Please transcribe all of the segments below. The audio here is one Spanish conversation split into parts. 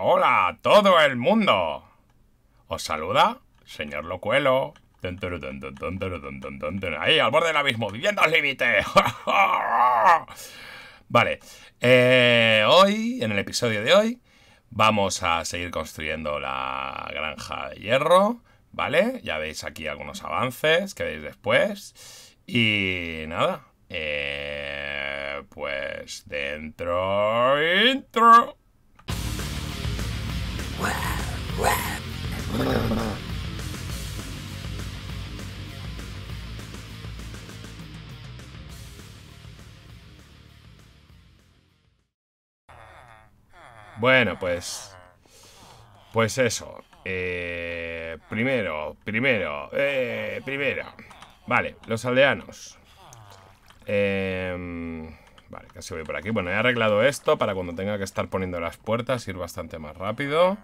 Hola a todo el mundo. Os saluda, señor Locuelo. Ahí, al borde del abismo, viviendo al límite. vale, eh, hoy, en el episodio de hoy, vamos a seguir construyendo la granja de hierro. ¿Vale? Ya veis aquí algunos avances que veis después. Y nada, eh, pues dentro intro. Bueno, pues... Pues eso. Eh, primero, primero, eh, primero. Vale, los aldeanos. Eh... Vale, que se ve por aquí. Bueno, he arreglado esto para cuando tenga que estar poniendo las puertas ir bastante más rápido.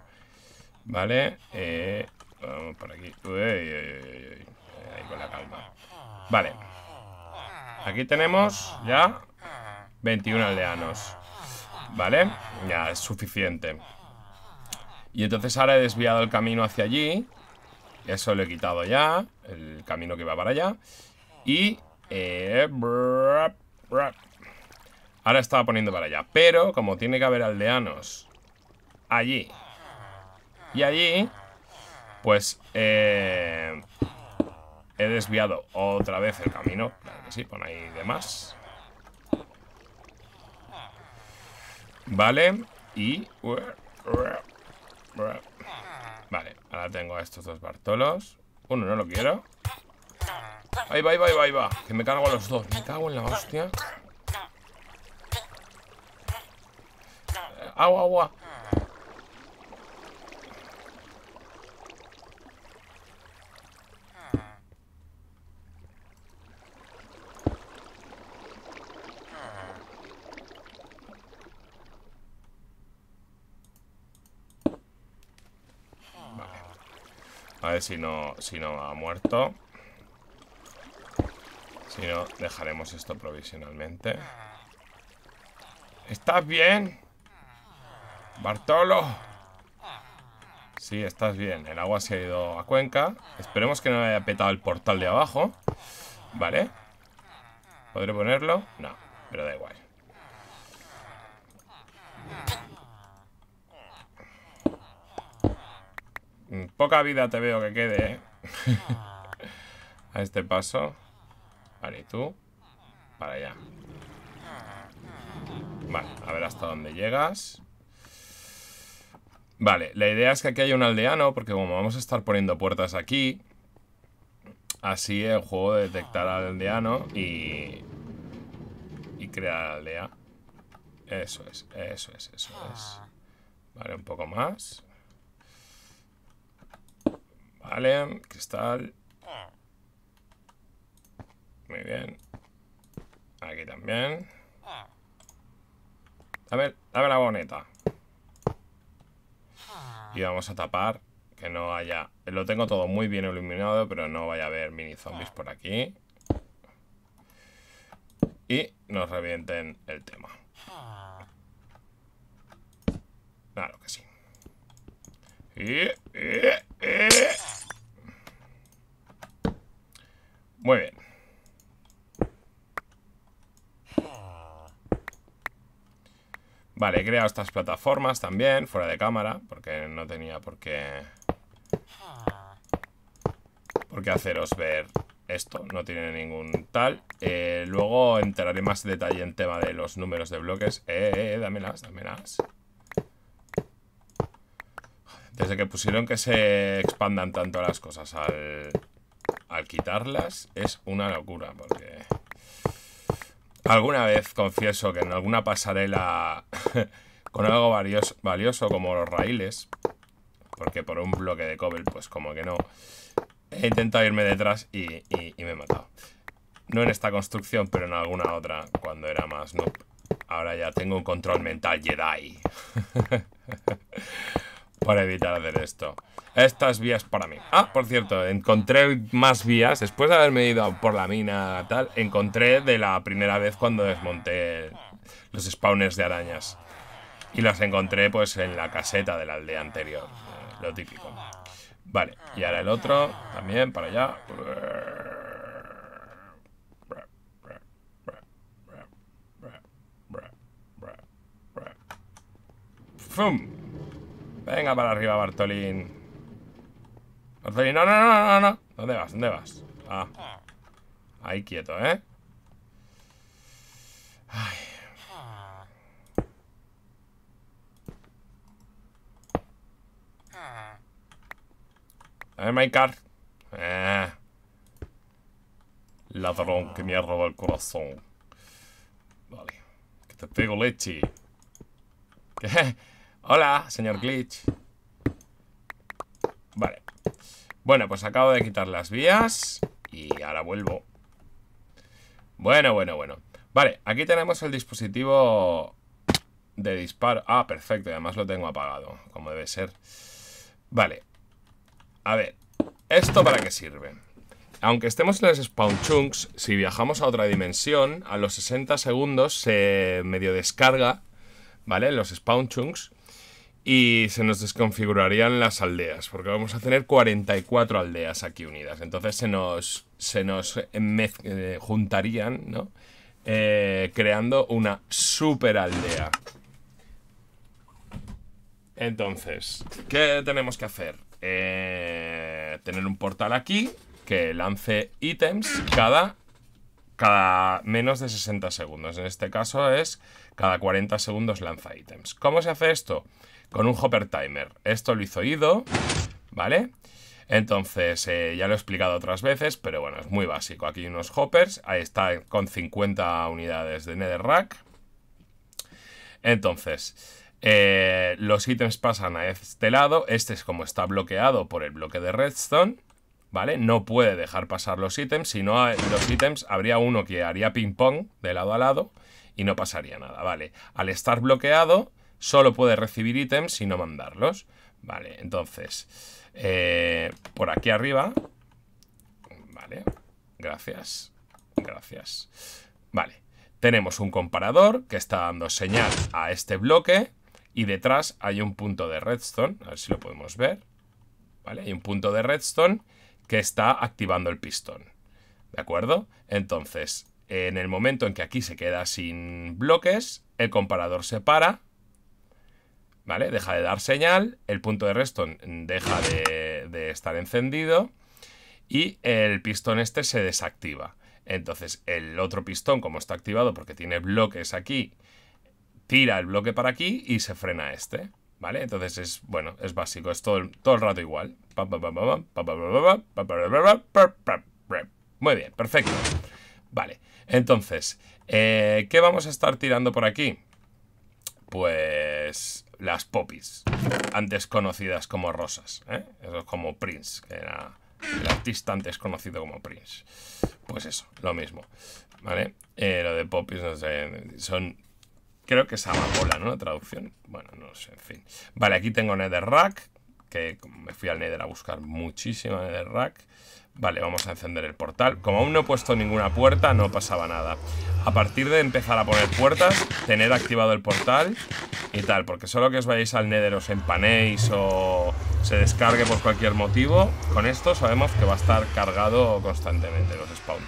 Vale, eh, vamos por aquí. Uy, uy, uy, Ahí con la calma. Vale. Aquí tenemos ya 21 aldeanos. Vale, ya es suficiente. Y entonces ahora he desviado el camino hacia allí. Eso lo he quitado ya, el camino que va para allá. Y... Eh, Ahora estaba poniendo para allá. Pero como tiene que haber aldeanos allí y allí, pues eh, he desviado otra vez el camino. sí, pon ahí demás. Vale, y... Vale, ahora tengo a estos dos Bartolos. Uno no lo quiero. Ahí va, ahí va, ahí va, Que me cargo a los dos. Me cago en la hostia. agua, agua. A ver si no, si no ha muerto. Si no, dejaremos esto provisionalmente. ¿Estás bien? Bartolo. Sí, estás bien. El agua se ha ido a Cuenca. Esperemos que no haya petado el portal de abajo. Vale. ¿Podré ponerlo? No, pero da igual. Mm, poca vida te veo que quede, ¿eh? a este paso. Vale, ¿y tú? Para allá. Vale, a ver hasta dónde llegas. Vale, la idea es que aquí haya un aldeano, porque como vamos a estar poniendo puertas aquí, así el juego detectará al aldeano y, y creará aldea. Eso es, eso es, eso es. Vale, un poco más. Vale, cristal. Muy bien. Aquí también. A ver, dame la boneta. Y vamos a tapar que no haya... Lo tengo todo muy bien iluminado, pero no vaya a haber mini zombies por aquí. Y nos revienten el tema. Claro que sí. Muy bien. Vale, he creado estas plataformas también, fuera de cámara, porque no tenía por qué... Por qué haceros ver esto, no tiene ningún tal. Eh, luego entraré más detalle en tema de los números de bloques. Eh, eh, eh, dámelas, dámelas. Desde que pusieron que se expandan tanto las cosas al, al quitarlas, es una locura, porque... Alguna vez confieso que en alguna pasarela con algo valioso, valioso, como los raíles, porque por un bloque de cobble, pues como que no, he intentado irme detrás y, me he matado. No en esta construcción, pero en alguna otra, cuando era más no. Ahora ya tengo un control mental Jedi. para evitar hacer esto. Estas vías para mí. Ah, por cierto, encontré más vías. Después de haberme ido por la mina tal, encontré de la primera vez cuando desmonté los spawners de arañas. Y las encontré pues en la caseta de la aldea anterior. Eh, lo típico. Vale, y ahora el otro también para allá. ¡Fum! Venga para arriba, Bartolín. Bartolín, no, no, no, no, no. ¿Dónde vas? ¿Dónde vas? Ah. Ahí quieto, ¿eh? Ay. A ver, car. Eh. Ladrón que me ha robado el corazón. Vale. Que te pego leche. ¿Qué? Hola, señor Glitch. Vale. Bueno, pues acabo de quitar las vías y ahora vuelvo. Bueno, bueno, bueno. Vale, aquí tenemos el dispositivo de disparo. Ah, perfecto, además lo tengo apagado, como debe ser. Vale. A ver, ¿esto para qué sirve? Aunque estemos en los spawn chunks, si viajamos a otra dimensión, a los 60 segundos se medio descarga, ¿vale? Los spawn chunks y se nos desconfigurarían las aldeas, porque vamos a tener 44 aldeas aquí unidas. Entonces se nos, se nos eh, eh, juntarían, ¿no? Eh, creando una super aldea. Entonces, ¿qué tenemos que hacer? tener un portal aquí que lance ítems cada, cada menos de 60 segundos. En este caso es cada 40 segundos lanza ítems. ¿Cómo se hace esto? con un hopper timer. Esto lo hizo Ido, ¿vale? Entonces, eh, ya lo he explicado otras veces, pero bueno, es muy básico. Aquí unos hoppers, ahí está con 50 unidades de netherrack. Entonces, eh, los ítems pasan a este lado. Este es como está bloqueado por el bloque de redstone. ¿Vale? No puede dejar pasar los ítems, si no los ítems habría uno que haría ping-pong de lado a lado y no pasaría nada, ¿vale? Al estar bloqueado, solo puede recibir ítems y no mandarlos. Vale, entonces, eh, por aquí arriba, vale, gracias, gracias. Vale, tenemos un comparador que está dando señal a este bloque y detrás hay un punto de redstone, a ver si lo podemos ver. Vale, hay un punto de redstone que está activando el pistón. ¿De acuerdo? Entonces, en el momento en que aquí se queda sin bloques, el comparador se para ¿vale? Deja de dar señal, el punto de redstone deja de, estar encendido y el pistón este se desactiva. Entonces el otro pistón, como está activado porque tiene bloques aquí, tira el bloque para aquí y se frena este. ¿Vale? Entonces es, bueno, es básico, es todo, todo el rato igual. Muy bien, perfecto. Vale, entonces, ¿qué vamos a estar tirando por aquí? Pues las poppies, antes conocidas como rosas. ¿eh? Eso es como Prince, que era el artista antes conocido como Prince. Pues eso, lo mismo. ¿Vale? Eh, lo de poppies, no sé, son... Creo que es amapola, ¿no? La traducción. Bueno, no sé, en fin. Vale, aquí tengo Netherrack, que me fui al Nether a buscar muchísimo netherrack, Rack. Vale, vamos a encender el portal. Como aún no he puesto ninguna puerta, no pasaba nada. A partir de empezar a poner puertas, tener activado el portal y tal. Porque solo que os vayáis al Nether, os empanéis o se descargue por cualquier motivo, con esto sabemos que va a estar cargado constantemente los spawn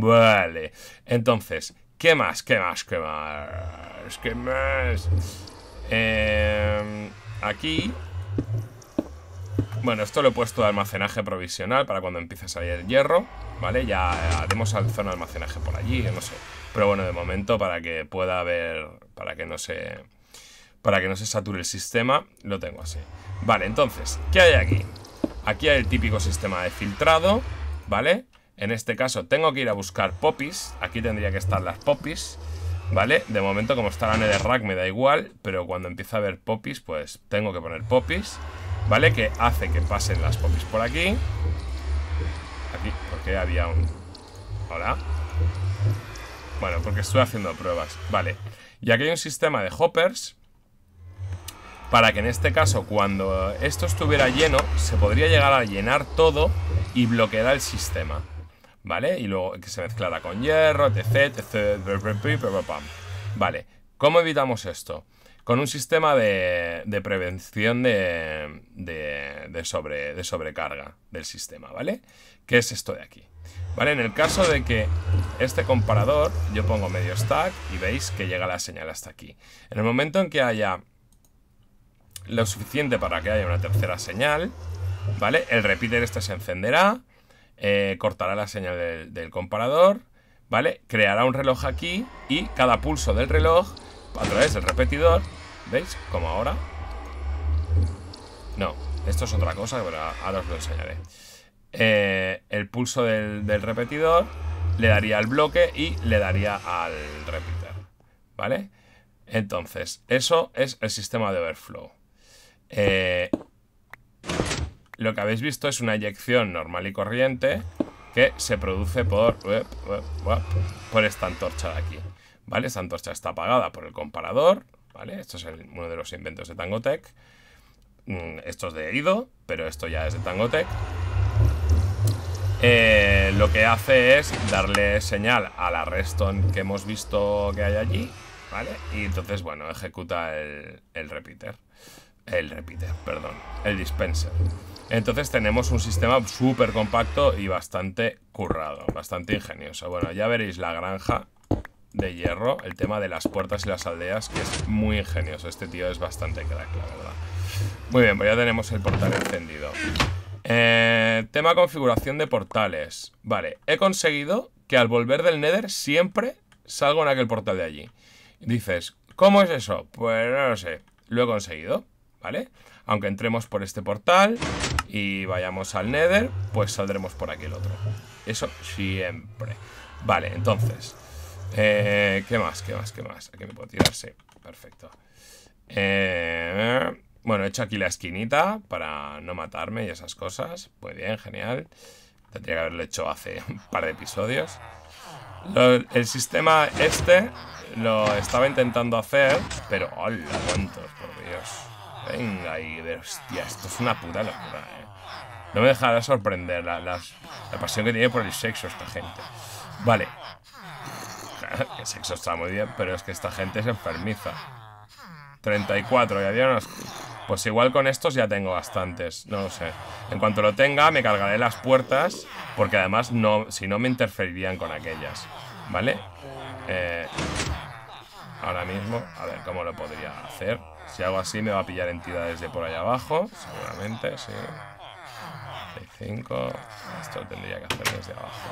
Vale, entonces, ¿qué más? ¿Qué más? ¿Qué más? ¿Qué más? Em, aquí bueno, esto lo he puesto de almacenaje provisional para cuando empiece a salir el hierro, ¿vale? Ya haremos al zona de almacenaje por allí, no sé. Pero bueno, de momento para que pueda haber, para que no se, para que no se sature el sistema, lo tengo así. Vale, entonces, ¿qué hay aquí? Aquí hay el típico sistema de filtrado, ¿vale? En este caso tengo que ir a buscar popis, aquí tendría que estar las popis. ¿Vale? De momento, como está la rack, me da igual, pero cuando empieza a haber popis, pues tengo que poner popis, ¿vale? Que hace que pasen las popis por aquí. Aquí, porque había un... Hola. Bueno, porque estoy haciendo pruebas, vale. Y aquí hay un sistema de hoppers para que en este caso, cuando esto estuviera lleno, se podría llegar a llenar todo y bloquear el sistema. ¿vale? Y luego que se mezclara con hierro, etc, Vale, ¿cómo evitamos esto? Con un sistema de, de prevención de, de, de, sobre, de sobrecarga del sistema, ¿vale? ¿Qué es esto de aquí? Vale, en el caso de que este comparador, yo pongo medio stack y veis que llega la señal hasta aquí. En el momento en que haya lo suficiente para que haya una tercera señal, ¿vale? El repeater este se encenderá eh, cortará la señal del, comparador, ¿vale? Creará un reloj aquí y cada pulso del reloj, a través del repetidor, ¿veis? Como ahora. No, esto es otra cosa, pero ahora os lo enseñaré. Eh, el pulso del, del, repetidor le daría al bloque y le daría al repeater, ¿vale? Entonces, eso es el sistema de overflow. Eh, lo que habéis visto es una eyección normal y corriente que se produce por, eh, eh, por esta antorcha de aquí. ¿Vale? Esta antorcha está apagada por el comparador. ¿Vale? Esto es uno de los inventos de Tangotech. Mm, esto es de Ido, pero esto ya es de Tangotech. Eh, lo que hace es darle señal a la redstone que hemos visto que hay allí. ¿Vale? Y entonces, bueno, ejecuta el, el repeater. El repeater, perdón. El dispenser. Entonces tenemos un sistema súper compacto y bastante currado, bastante ingenioso. Bueno, ya veréis la granja de hierro, el tema de las puertas y las aldeas, que es muy ingenioso. Este tío es bastante crack, la verdad. Muy bien, pues ya tenemos el portal encendido. Eh, tema configuración de portales. Vale, he conseguido que al volver del Nether siempre salgo en aquel portal de allí. Dices, ¿cómo es eso? Pues no lo sé. Lo he conseguido, ¿vale? Aunque entremos por este portal, y vayamos al Nether, pues saldremos por aquí el otro. Eso siempre. Vale, entonces. Eh, ¿Qué más? ¿Qué más? ¿Qué más? Aquí me puedo tirar, sí. Perfecto. Eh, bueno, he hecho aquí la esquinita para no matarme y esas cosas. Muy bien, genial. Tendría que haberlo hecho hace un par de episodios. el sistema este lo estaba intentando hacer, pero ¡hola! ¿Cuántos? Por Dios. Venga, y hostia, esto es una puta locura, eh. No me dejará sorprender la, pasión que tiene por el sexo esta gente. Vale. el sexo está muy bien, pero es que esta gente es enfermiza. 34, ya había Pues igual con estos ya tengo bastantes, no lo sé. En cuanto lo tenga, me cargaré las puertas, porque además no, si no me interferirían con aquellas. ¿Vale? Eh, ahora mismo, a ver cómo lo podría hacer. Si hago así me va a pillar entidades de por allá abajo, seguramente, sí. 5. Esto lo tendría que hacer desde abajo.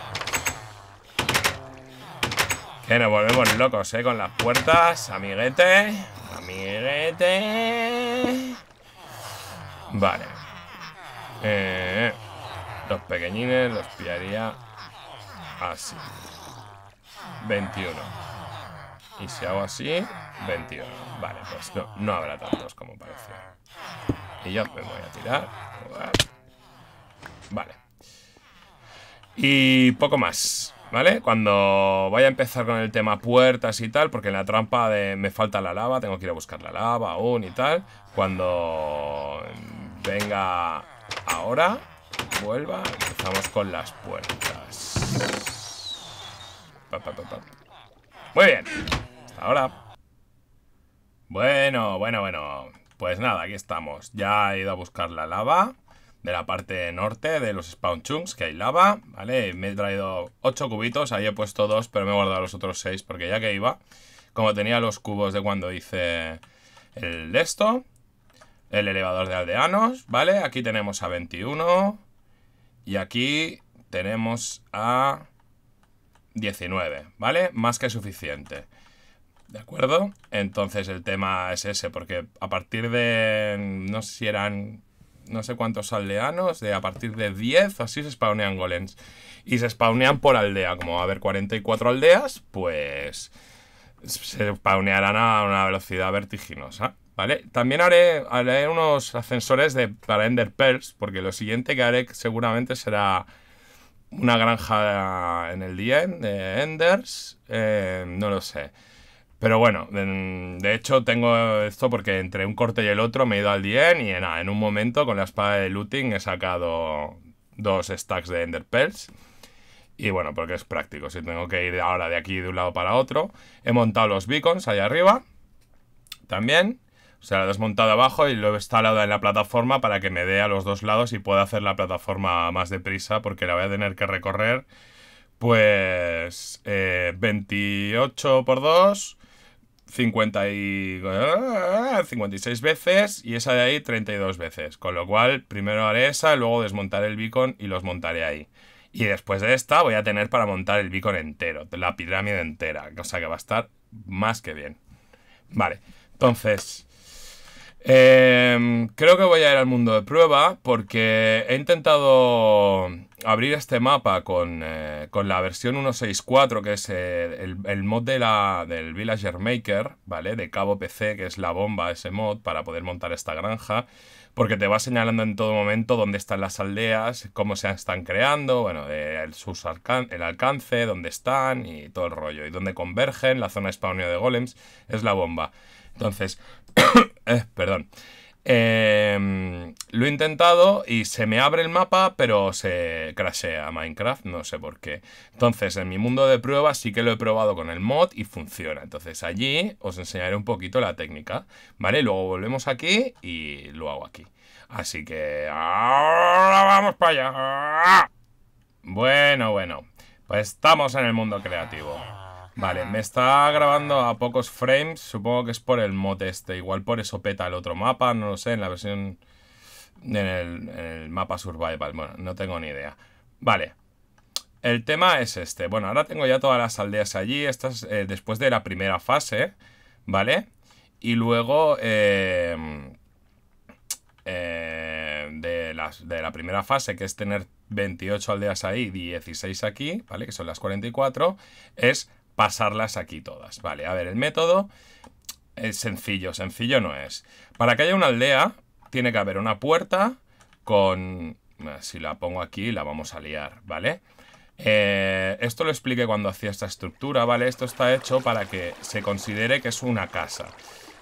Que nos volvemos locos, ¿eh? Con las puertas, amiguete. Amiguete. Vale. Eh, los pequeñines los pillaría así. 21. Y si hago así, 21. Vale, pues no, habrá tantos como parecía. Y yo me voy a tirar. Vale. Y poco más. ¿Vale? Cuando vaya a empezar con el tema puertas y tal, porque en la trampa de me falta la lava, tengo que ir a buscar la lava aún y tal. Cuando venga ahora, vuelva, empezamos con las puertas. Muy bien. Hasta ahora. Bueno, bueno, bueno. Pues nada, aquí estamos. Ya he ido a buscar la lava de la parte norte de los spawn chunks, que hay lava, ¿vale? Me he traído 8 cubitos, ahí he puesto 2, pero me he guardado los otros 6 porque ya que iba, como tenía los cubos de cuando hice el de esto, el elevador de aldeanos, ¿vale? Aquí tenemos a 21 y aquí tenemos a 19, ¿vale? Más que suficiente. ¿De acuerdo? Entonces el tema es ese, porque a partir de, no sé si eran, no sé cuántos aldeanos, de a partir de 10, así se spawnean golems. Y se spawnean por aldea, como a haber 44 aldeas, pues se spawnearán a una velocidad vertiginosa, ¿vale? También haré, haré unos ascensores de, para Ender Pearls, porque lo siguiente que haré seguramente será una granja en el día de Enders, eh, no lo sé. Pero bueno, de hecho tengo esto porque entre un corte y el otro me he ido al Dien y nada, en un momento con la espada de looting he sacado dos stacks de Ender Pearls. Y bueno, porque es práctico, si tengo que ir ahora de aquí de un lado para otro. He montado los beacons allá arriba, también. O sea, lo he desmontado abajo y lo he instalado en la plataforma para que me dé a los dos lados y pueda hacer la plataforma más deprisa porque la voy a tener que recorrer pues 28 eh, por 2 50 y, 56 ah, veces y esa de ahí 32 veces. Con lo cual, primero haré esa, luego desmontaré el beacon y los montaré ahí. Y después de esta voy a tener para montar el beacon entero, la pirámide entera, O sea que va a estar más que bien. Vale, entonces, Em, creo que voy a ir al mundo de prueba porque he intentado abrir este mapa con, eh, la versión 1.6.4, que es eh, el, mod de la, del Villager Maker, ¿vale? De Cabo PC, que es la bomba ese mod, para poder montar esta granja, porque te va señalando en todo momento dónde están las aldeas, cómo se están creando, bueno, eh, el, alcance, dónde están y todo el rollo, y dónde convergen, la zona de de golems, es la bomba. Entonces... Eh, perdón. Em, lo he intentado y se me abre el mapa, pero se crashea Minecraft, no sé por qué. Entonces, en mi mundo de pruebas sí que lo he probado con el mod y funciona. Entonces, allí os enseñaré un poquito la técnica, ¿vale? Luego volvemos aquí y lo hago aquí. Así que... ¡Ahora vamos para allá! Bueno, bueno. Pues estamos en el mundo creativo. Vale, me está grabando a pocos frames. Supongo que es por el mod este. Igual por eso peta el otro mapa, no lo sé, en la versión. En el, mapa survival. Bueno, no tengo ni idea. Vale. El tema es este. Bueno, ahora tengo ya todas las aldeas allí. Estas eh, después de la primera fase. ¿Vale? Y luego. Em, em, de, las, de la primera fase, que es tener 28 aldeas ahí, y 16 aquí, ¿vale? Que son las 44, es pasarlas aquí todas. Vale, a ver, el método es sencillo, sencillo no es. Para que haya una aldea, tiene que haber una puerta con... Eh, si la pongo aquí, la vamos a liar, ¿vale? Eh, esto lo expliqué cuando hacía esta estructura, ¿vale? Esto está hecho para que se considere que es una casa.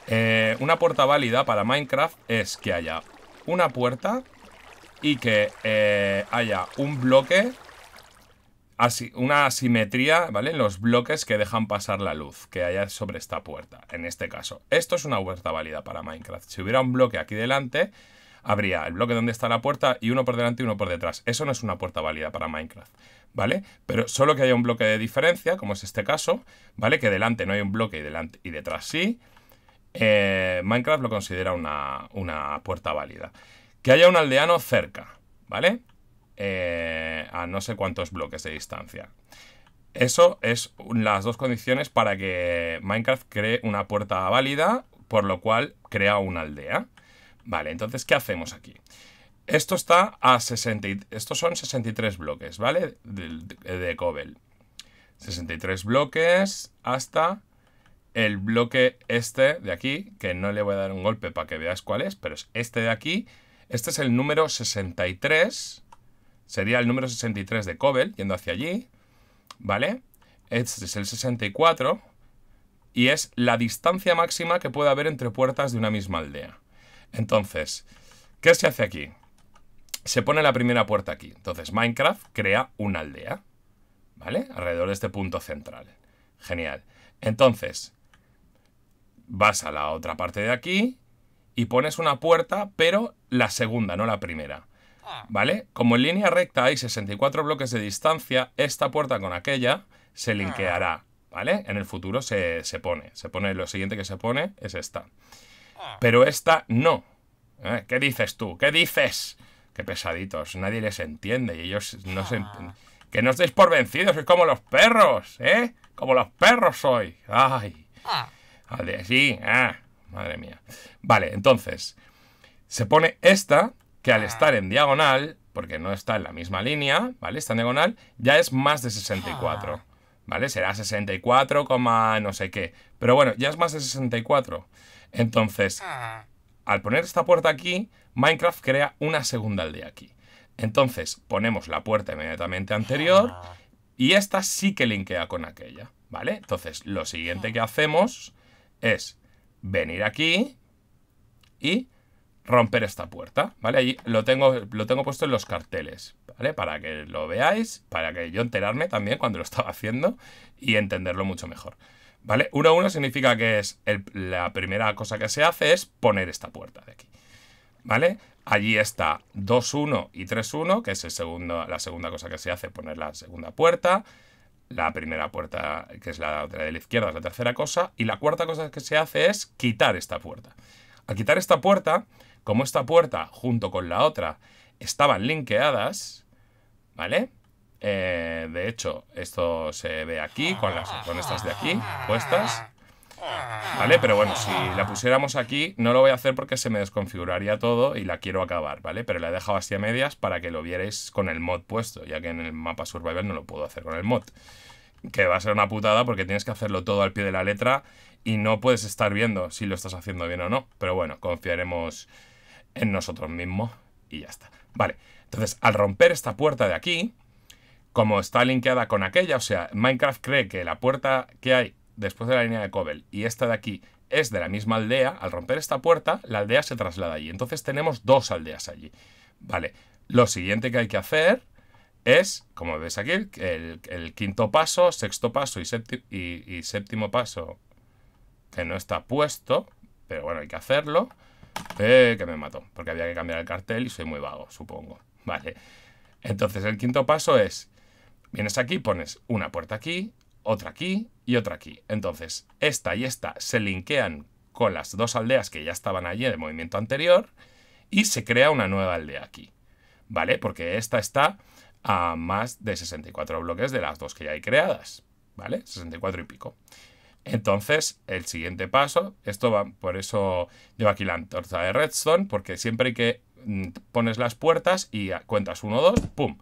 Eh, una puerta válida para Minecraft es que haya una puerta y que haya un bloque una asimetría, ¿vale? En los bloques que dejan pasar la luz que haya sobre esta puerta, en este caso. Esto es una puerta válida para Minecraft. Si hubiera un bloque aquí delante, habría el bloque donde está la puerta y uno por delante y uno por detrás. Eso no es una puerta válida para Minecraft, ¿vale? Pero solo que haya un bloque de diferencia, como es este caso, ¿vale? Que delante no hay un bloque y, delante, y detrás sí. Eh, Minecraft lo considera una, una puerta válida. Que haya un aldeano cerca, ¿vale? Eh, a no sé cuántos bloques de distancia. Eso es las dos condiciones para que Minecraft cree una puerta válida, por lo cual crea una aldea. Vale, entonces, ¿qué hacemos aquí? Esto está a 60, estos son 63 bloques, ¿vale? De, de Cobel. 63 bloques hasta el bloque este de aquí, que no le voy a dar un golpe para que veáis cuál es, pero es este de aquí. Este es el número 63 Sería el número 63 de Cobel, yendo hacia allí, ¿vale? Este es el 64 y es la distancia máxima que puede haber entre puertas de una misma aldea. Entonces, ¿qué se hace aquí? Se pone la primera puerta aquí. Entonces, Minecraft crea una aldea, ¿vale? Alrededor de este punto central. Genial. Entonces, vas a la otra parte de aquí y pones una puerta, pero la segunda, no la primera. ¿Vale? Como en línea recta hay 64 bloques de distancia, esta puerta con aquella se ah. linkeará, ¿vale? En el futuro se, pone. Se pone, lo siguiente que se pone es esta. Ah. Pero esta no. ¿Eh? ¿Qué dices tú? ¿Qué dices? Qué pesaditos, nadie les entiende y ellos no se ah. Que no estéis por vencidos, ¡Es como los perros, ¿eh? Como los perros soy. Ay. ¡Sí! ah, madre mía. Vale, entonces, se pone esta al ah. estar en diagonal, porque no está en la misma línea, ¿vale? Está en diagonal, ya es más de 64, ah. ¿vale? Será 64, no sé qué. Pero bueno, ya es más de 64. Entonces, ah. al poner esta puerta aquí, Minecraft crea una segunda aldea aquí. Entonces, ponemos la puerta inmediatamente anterior y esta sí que linkea con aquella, ¿vale? Entonces, lo siguiente que hacemos es venir aquí y romper esta puerta, ¿vale? Ahí lo tengo, lo tengo puesto en los carteles, ¿vale? Para que lo veáis, para que yo enterarme también cuando lo estaba haciendo y entenderlo mucho mejor. ¿Vale? 1 1 significa que es la primera cosa que se hace es poner esta puerta de aquí. ¿Vale? Allí está 2-1 y 3-1, que es el segundo, la segunda cosa que se hace, poner la segunda puerta. La primera puerta, que es la, de la izquierda, es la tercera cosa. Y la cuarta cosa que se hace es quitar esta puerta. Al quitar esta puerta, como esta puerta junto con la otra estaban linkeadas, ¿vale? Eh, de hecho, esto se ve aquí, con, las, con estas de aquí, puestas. ¿Vale? Pero bueno, si la pusiéramos aquí, no lo voy a hacer porque se me desconfiguraría todo y la quiero acabar, ¿vale? Pero la he dejado así a medias para que lo vierais con el mod puesto, ya que en el mapa Survival no lo puedo hacer con el mod. Que va a ser una putada porque tienes que hacerlo todo al pie de la letra y no puedes estar viendo si lo estás haciendo bien o no. Pero bueno, confiaremos en nosotros mismos y ya está. Vale, entonces al romper esta puerta de aquí, como está linkeada con aquella, o sea, Minecraft cree que la puerta que hay después de la línea de Cobel y esta de aquí es de la misma aldea, al romper esta puerta, la aldea se traslada allí. Entonces tenemos dos aldeas allí. Vale, lo siguiente que hay que hacer es, como ves aquí, el, quinto paso, sexto paso y, y séptimo paso, que no está puesto, pero bueno, hay que hacerlo. Eh, que me mató, porque había que cambiar el cartel y soy muy vago, supongo. Vale. Entonces, el quinto paso es, vienes aquí, pones una puerta aquí, otra aquí y otra aquí. Entonces, esta y esta se linkean con las dos aldeas que ya estaban allí de movimiento anterior y se crea una nueva aldea aquí. ¿Vale? Porque esta está a más de 64 bloques de las dos que ya hay creadas. ¿Vale? 64 y pico. Entonces, el siguiente paso, esto va, por eso lleva aquí la antorcha de redstone, porque siempre que mm, pones las puertas y cuentas 1, dos, ¡pum!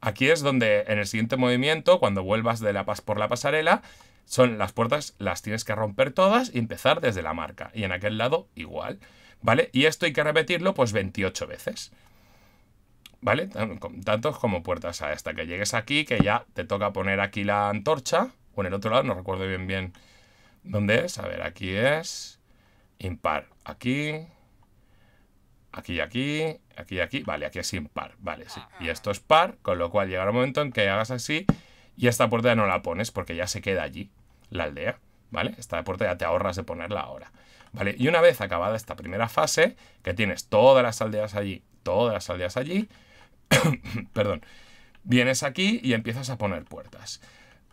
Aquí es donde en el siguiente movimiento, cuando vuelvas de la pas por la pasarela, son las puertas, las tienes que romper todas y empezar desde la marca. Y en aquel lado igual, ¿vale? Y esto hay que repetirlo pues 28 veces. ¿Vale? Tantos como puertas a esta. Que llegues aquí, que ya te toca poner aquí la antorcha. O en el otro lado, no recuerdo bien bien ¿Dónde es? A ver, aquí es impar. Aquí, aquí, y aquí, aquí, aquí. Vale, aquí es impar. Vale, sí. Ah, y ah. esto es par, con lo cual llegará el momento en que hagas así y esta puerta ya no la pones porque ya se queda allí, la aldea. ¿Vale? Esta puerta ya te ahorras de ponerla ahora. ¿Vale? Y una vez acabada esta primera fase, que tienes todas las aldeas allí, todas las aldeas allí, perdón, vienes aquí y empiezas a poner puertas.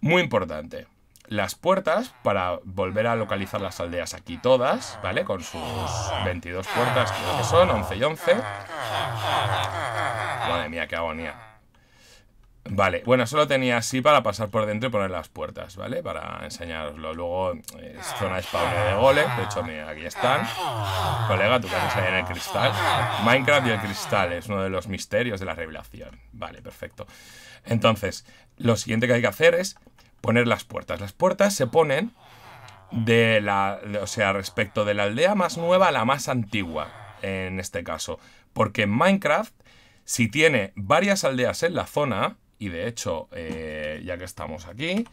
Muy importante las puertas para volver a localizar las aldeas aquí todas, ¿vale? Con sus 22 puertas, creo que son, 11 y 11. Madre mía, qué agonía. Vale, bueno, solo tenía así para pasar por dentro y poner las puertas, ¿vale? Para enseñaroslo. Luego eh, zona de de goles, de hecho, mira, aquí están. Colega, tú que haces en el cristal. Minecraft y el cristal es uno de los misterios de la revelación. Vale, perfecto. Entonces, lo siguiente que hay que hacer es poner las puertas. Las puertas se ponen de la, o sea, respecto de la aldea más nueva a la más antigua, en este caso. Porque en Minecraft, si tiene varias aldeas en la zona, y de hecho, eh, ya que estamos aquí,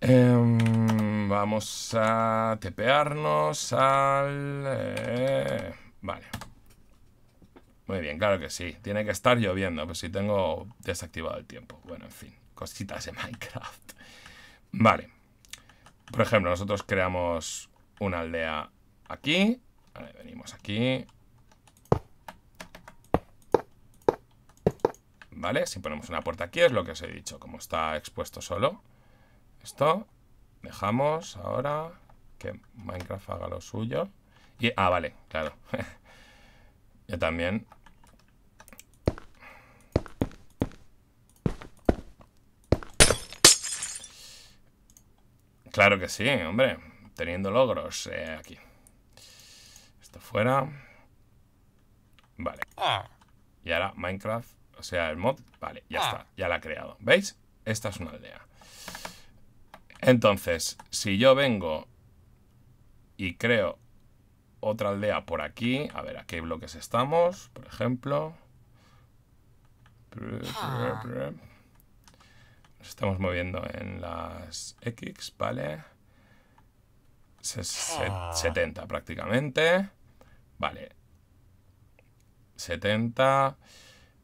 em, vamos a tepearnos al... Eh, vale. Muy bien, claro que sí. Tiene que estar lloviendo, pero pues si tengo desactivado el tiempo. Bueno, en fin cositas de Minecraft. Vale. Por ejemplo, nosotros creamos una aldea aquí. venimos aquí. ¿Vale? Si ponemos una puerta aquí es lo que os he dicho, como está expuesto solo. Esto. Dejamos ahora que Minecraft haga lo suyo. Y, ah, vale, claro. Yo también Claro que sí, hombre. Teniendo logros eh, aquí. Esto fuera. Vale. Ah. Y ahora Minecraft, o sea, el mod. Vale, ya ah. está, ya la ha creado. ¿Veis? Esta es una aldea. Entonces, si yo vengo y creo otra aldea por aquí, a ver, ¿a qué bloques estamos? Por ejemplo. Ah estamos moviendo en las X, ¿vale? 70 ah. prácticamente. Vale. 70.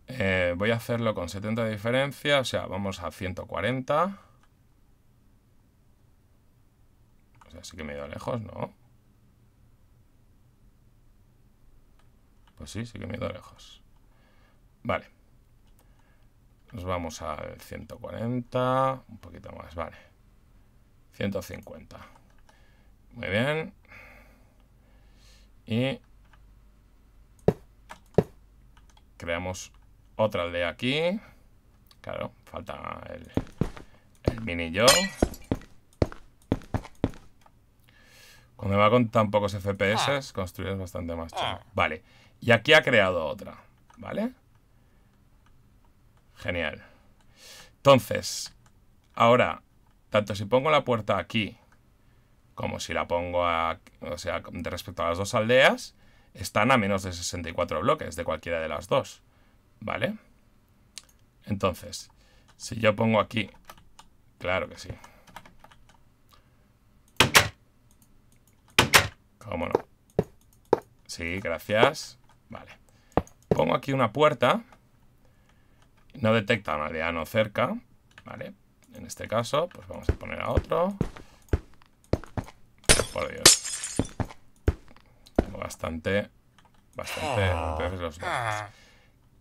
Eh, voy a hacerlo con 70 de diferencia, o sea, vamos a 140. O sea, sí que me he ido lejos, ¿no? Pues sí, sí que me he ido lejos. Vale. Nos vamos al 140, un poquito más, vale. 150. Muy bien. Y creamos otra de aquí. Claro, falta el, el mini yo. Cuando va con tan pocos FPS, ah. construir es bastante más ah. chulo. Vale, y aquí ha creado otra, ¿vale? vale Genial. Entonces, ahora, tanto si pongo la puerta aquí, como si la pongo a... O sea, de respecto a las dos aldeas, están a menos de 64 bloques de cualquiera de las dos. ¿Vale? Entonces, si yo pongo aquí... Claro que sí. ¿Cómo no? Sí, gracias. Vale. Pongo aquí una puerta... No detecta un aldeano cerca, ¿vale? En este caso, pues vamos a poner a otro. Por Dios. bastante... Bastante... Ah. Ah.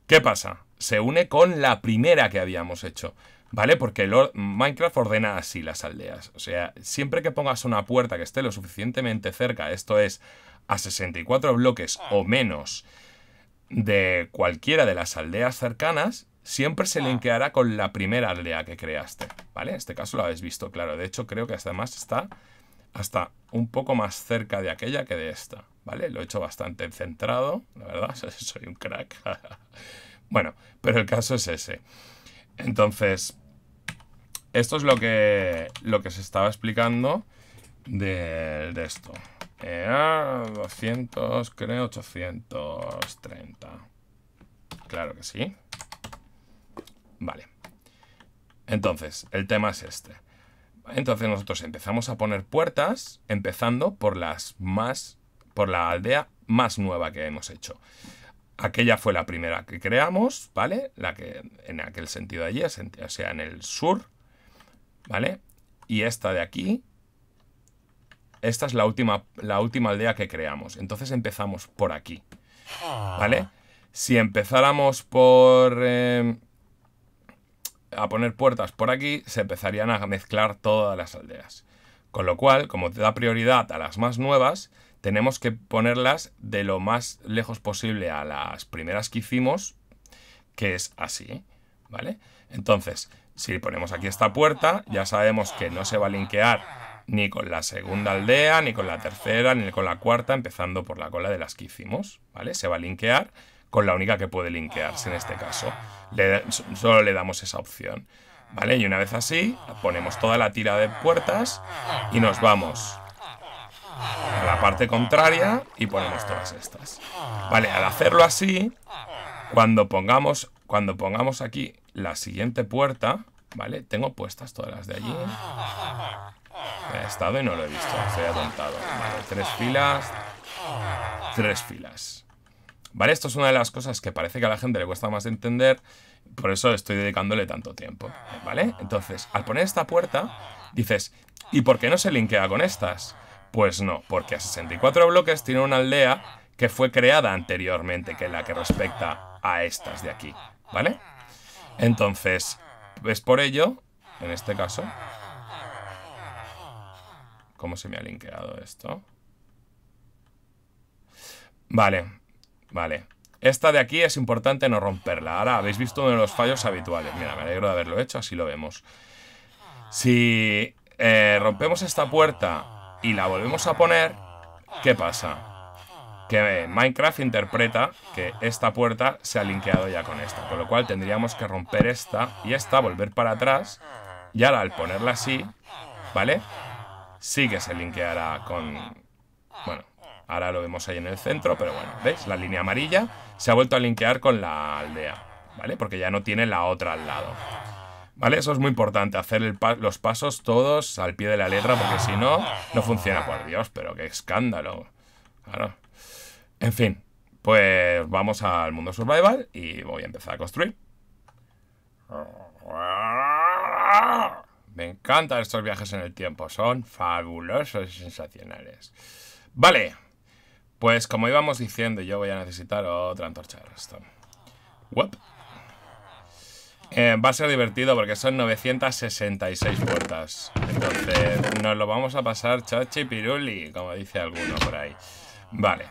¿Qué pasa? Se une con la primera que habíamos hecho. ¿Vale? Porque Minecraft ordena así las aldeas. O sea, siempre que pongas una puerta que esté lo suficientemente cerca, esto es a 64 bloques ah. o menos de cualquiera de las aldeas cercanas, siempre se ah. linkeará con la primera aldea que creaste, ¿vale? En este caso lo habéis visto, claro. De hecho, creo que hasta más está hasta un poco más cerca de aquella que de esta, ¿vale? Lo he hecho bastante centrado, la verdad, soy un crack. bueno, pero el caso es ese. Entonces, esto es lo que, lo que se estaba explicando de, esto. Eh, 200, ah, creo, 830. Claro que sí. Vale. Entonces, el tema es este. Entonces nosotros empezamos a poner puertas, empezando por las más, por la aldea más nueva que hemos hecho. Aquella fue la primera que creamos, ¿vale? La que en aquel sentido allí, o sea, en el sur, ¿vale? Y esta de aquí, esta es la última, la última aldea que creamos. Entonces empezamos por aquí, ¿vale? Ah. Si empezáramos por... Eh, a poner puertas por aquí, se empezarían a mezclar todas las aldeas. Con lo cual, como te da prioridad a las más nuevas, tenemos que ponerlas de lo más lejos posible a las primeras que hicimos, que es así, ¿vale? Entonces, si ponemos aquí esta puerta, ya sabemos que no se va a linkear ni con la segunda aldea, ni con la tercera, ni con la cuarta, empezando por la cola de las que hicimos, ¿vale? Se va a linkear con la única que puede linkearse en este caso. solo le damos esa opción. ¿Vale? Y una vez así, ponemos toda la tira de puertas y nos vamos a la parte contraria y ponemos todas estas. Vale, al hacerlo así, cuando pongamos, cuando pongamos aquí la siguiente puerta, ¿vale? Tengo puestas todas las de allí. He estado y no lo he visto, Soy ha Vale, tres filas, tres filas. ¿Vale? Esto es una de las cosas que parece que a la gente le cuesta más entender, por eso estoy dedicándole tanto tiempo, ¿vale? Entonces, al poner esta puerta, dices, ¿y por qué no se linkea con estas? Pues no, porque a 64 bloques tiene una aldea que fue creada anteriormente que es la que respecta a estas de aquí, ¿vale? Entonces, es por ello, en este caso... ¿Cómo se me ha linkeado esto? Vale, Vale. Esta de aquí es importante no romperla. Ahora habéis visto uno de los fallos habituales. Mira, me alegro de haberlo hecho, así lo vemos. Si eh, rompemos esta puerta y la volvemos a poner, ¿qué pasa? Que Minecraft interpreta que esta puerta se ha linkeado ya con esta. Con lo cual tendríamos que romper esta y esta, volver para atrás. Y ahora al ponerla así, ¿vale? Sí que se linkeará con, Ahora lo vemos ahí en el centro, pero bueno, ¿veis? La línea amarilla se ha vuelto a linkear con la aldea, ¿vale? Porque ya no tiene la otra al lado. ¿Vale? Eso es muy importante, hacer los pasos todos al pie de la letra, porque si no, no funciona. Por Dios, pero qué escándalo. Claro. En fin, pues vamos al mundo survival y voy a empezar a construir. Me encantan estos viajes en el tiempo, son fabulosos y sensacionales. Vale, pues como íbamos diciendo, yo voy a necesitar otra antorcha de resto. Eh, va a ser divertido porque son 966 puertas. Entonces, nos lo vamos a pasar chachi piruli, como dice alguno por ahí. Vale.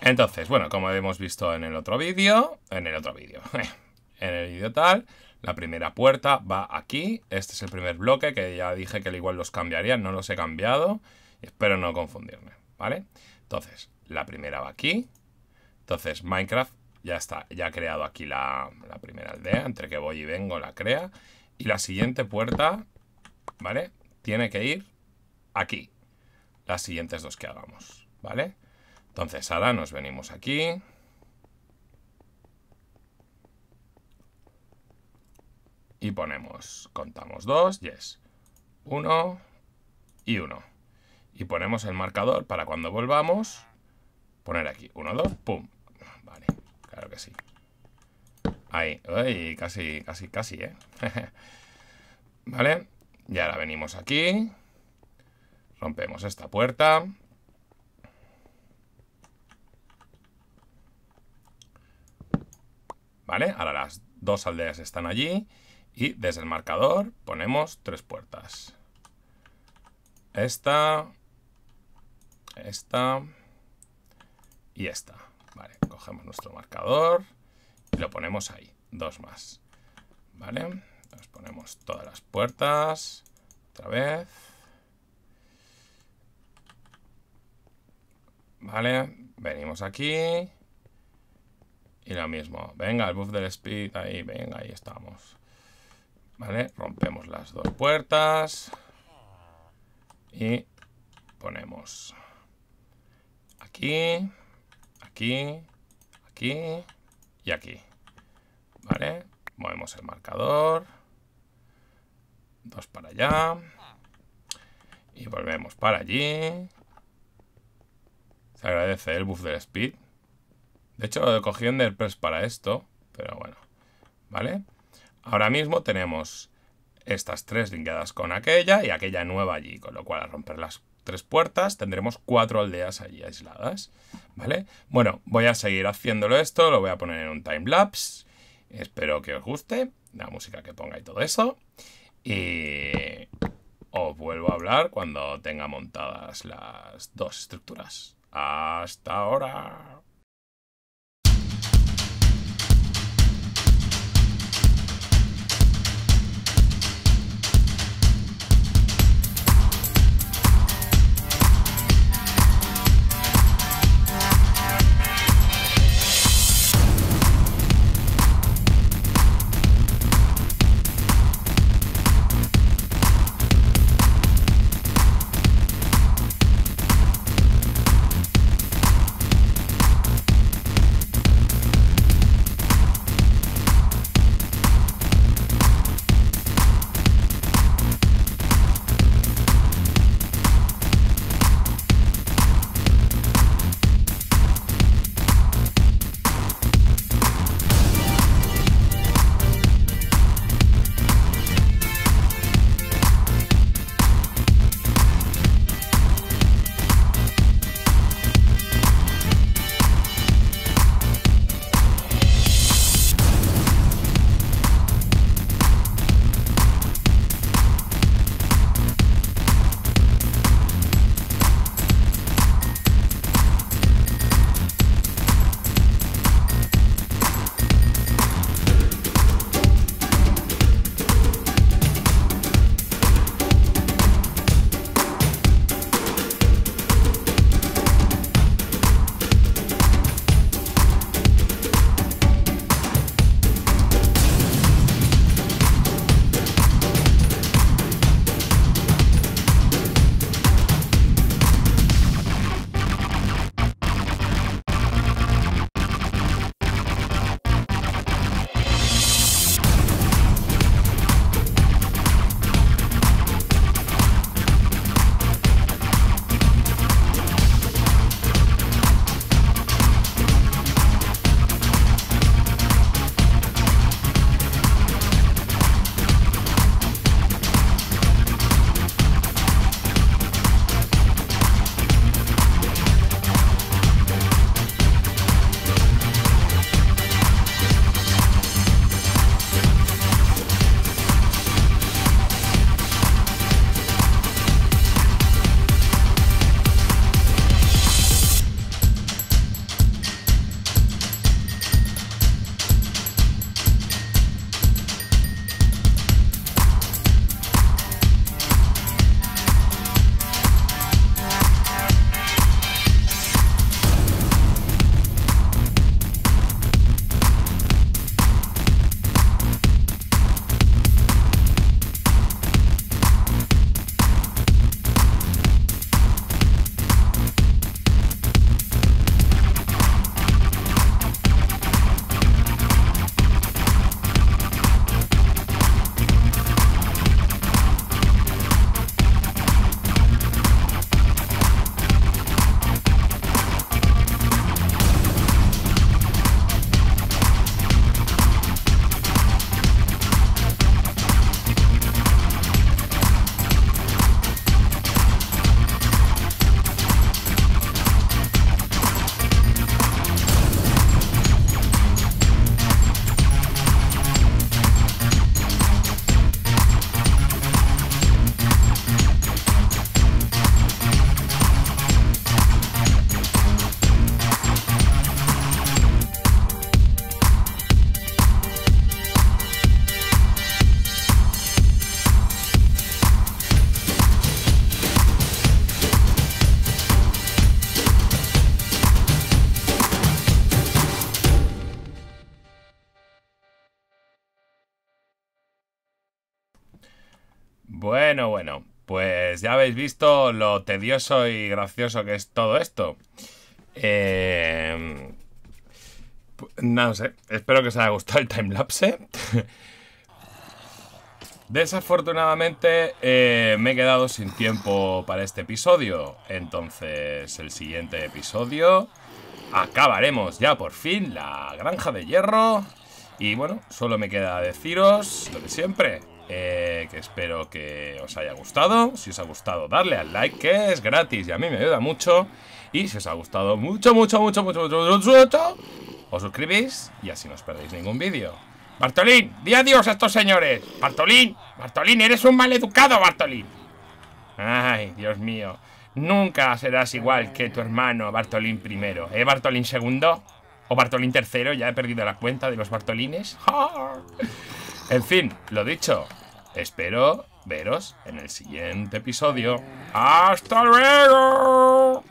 Entonces, bueno, como hemos visto en el otro vídeo, en el otro vídeo, eh, en el vídeo tal, la primera puerta va aquí. Este es el primer bloque que ya dije que al igual los cambiaría, no los he cambiado. Espero no confundirme, ¿vale? Entonces, la primera va aquí. Entonces Minecraft ya está, ya ha creado aquí la, primera aldea. Entre que voy y vengo la crea. Y la siguiente puerta, ¿vale? Tiene que ir aquí. Las siguientes dos que hagamos, ¿vale? Entonces ahora nos venimos aquí. y ponemos, contamos dos yes, uno y uno Y ponemos el marcador para cuando volvamos, Poner aquí. Uno, dos, pum. Vale, claro que sí. Ahí. casi, casi, casi, ¿eh? vale. Y ahora venimos aquí. Rompemos esta puerta. ¿Vale? Ahora las dos aldeas están allí. Y desde el marcador ponemos tres puertas. Esta. Esta y está Vale, cogemos nuestro marcador y lo ponemos ahí. Dos más. Vale, nos ponemos todas las puertas. Otra vez. Vale, venimos aquí. Y lo mismo. Venga, el buff del speed. Ahí, venga, ahí estamos. Vale, rompemos las dos puertas. Y ponemos aquí. Aquí, aquí y aquí. ¿Vale? Movemos el marcador. Dos para allá. Y volvemos para allí. Se agradece el buff del speed. De hecho, lo cogí en del press para esto. Pero bueno. ¿Vale? Ahora mismo tenemos estas tres linkeadas con aquella y aquella nueva allí. Con lo cual, a romperlas tres puertas, tendremos cuatro aldeas allí aisladas, ¿vale? Bueno, voy a seguir haciéndolo esto, lo voy a poner en un timelapse, espero que os guste, la música que ponga y todo eso, y os vuelvo a hablar cuando tenga montadas las dos estructuras. ¡Hasta ahora! Bueno, bueno, pues ya habéis visto lo tedioso y gracioso que es todo esto. Em, no sé, espero que os haya gustado el timelapse. Desafortunadamente eh, me he quedado sin tiempo para este episodio, entonces el siguiente episodio acabaremos ya por fin la granja de hierro y bueno, solo me queda deciros lo de siempre, eh, que espero que os haya gustado. Si os ha gustado, darle al like, que es gratis y a mí me ayuda mucho. Y si os ha gustado mucho, mucho, mucho, mucho, mucho, mucho, os suscribís y así no os perdéis ningún vídeo. Bartolín, di adiós a estos señores. Bartolín, Bartolín, eres un maleducado, Bartolín. Ay, Dios mío. Nunca serás igual que tu hermano Bartolín I, ¿eh, Bartolín II? ¿O Bartolín III? Ya he perdido la cuenta de los Bartolines. En fin, lo dicho. Espero veros en el siguiente episodio. ¡Hasta luego!